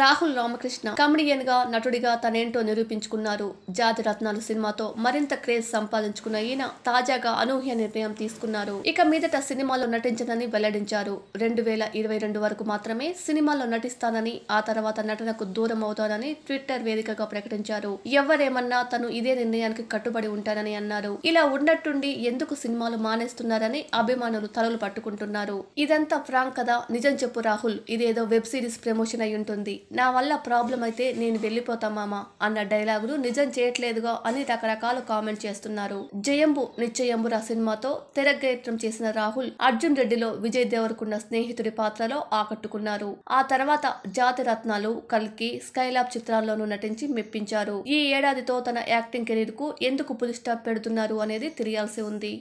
రాహుల్ రామకృష్ణ కమెడియన్గా నటుడిగా తనేంటో నిరూపించుకున్నారు జాతి రత్నాలు సినిమాతో మరింత క్రేజ్ సంపాదించుకున్న ఈయన తాజాగా అనూహ్య నిర్ణయం తీసుకున్నారు ఇక మీదట సినిమాలో నటించనని వెల్లడించారు రెండు వేల ఇరవై రెండు వరకు మాత్రమే సినిమాలో నటిస్తానని ఆ తర్వాత నటనకు దూరం అవుతానని ట్విట్టర్ వేదికగా ప్రకటించారు ఎవరేమన్నా తను ఇదే నిర్ణయానికి కట్టుబడి ఉంటానని అన్నారు ఇలా ఉన్నట్టుండి ఎందుకు సినిమాలు మానేస్తున్నారని అభిమానులు తలలు పట్టుకుంటున్నారు ఇదంతా ఫ్రాంక్ కదా నిజం చెప్పు రాహుల్ ఇదేదో వెబ్ సిరీస్ ప్రమోషన్ అయి ఉంటుంది నా వల్ల ప్రాబ్లం అయితే నేను వెళ్ళిపోతా మామ అన్న డైలాగులు నిజం చేయట్లేదుగా అని రకరకాల కామెంట్ చేస్తున్నారు జయంబు నిశ్చయంబుర సినిమాతో తెరగ్రేతం చేసిన రాహుల్ అర్జున్ రెడ్డిలో విజయ్ దేవరకున్న స్నేహితుడి పాత్రలో ఆకట్టుకున్నారు ఆ తర్వాత జాతి రత్నాలు కల్కి స్కైలాబ్ చిత్రాల్లోనూ నటించి మెప్పించారు ఈ ఏడాదితో తన యాక్టింగ్ కెరీర్ కు ఎందుకు పులిస్టాప్ స్టాప్ పెడుతున్నారు అనేది తెలియాల్సి ఉంది